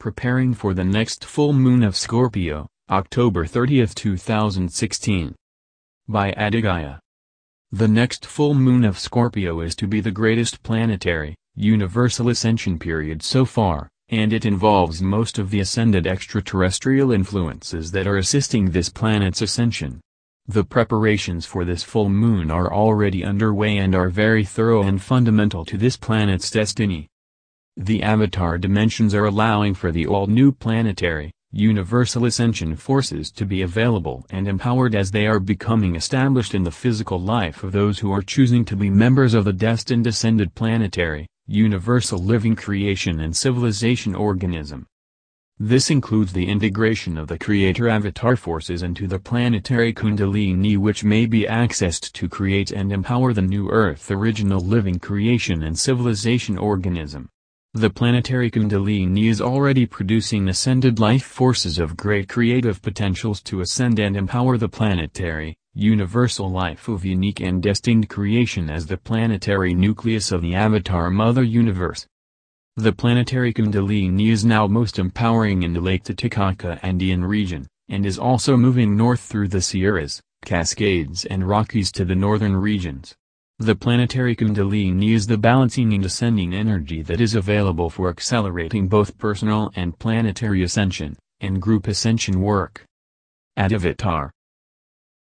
preparing for the next full moon of Scorpio, October 30, 2016. By Adigaya. The next full moon of Scorpio is to be the greatest planetary, universal ascension period so far, and it involves most of the ascended extraterrestrial influences that are assisting this planet's ascension. The preparations for this full moon are already underway and are very thorough and fundamental to this planet's destiny, the avatar dimensions are allowing for the all-new planetary, universal ascension forces to be available and empowered as they are becoming established in the physical life of those who are choosing to be members of the destined ascended planetary, universal living creation and civilization organism. This includes the integration of the creator avatar forces into the planetary kundalini which may be accessed to create and empower the new earth original living creation and civilization organism. The planetary kundalini is already producing ascended life forces of great creative potentials to ascend and empower the planetary, universal life of unique and destined creation as the planetary nucleus of the Avatar Mother Universe. The planetary kundalini is now most empowering in the Lake Titicaca Andean region, and is also moving north through the Sierras, Cascades and Rockies to the northern regions. The planetary kundalini is the balancing and ascending energy that is available for accelerating both personal and planetary ascension, and group ascension work. At Avatar,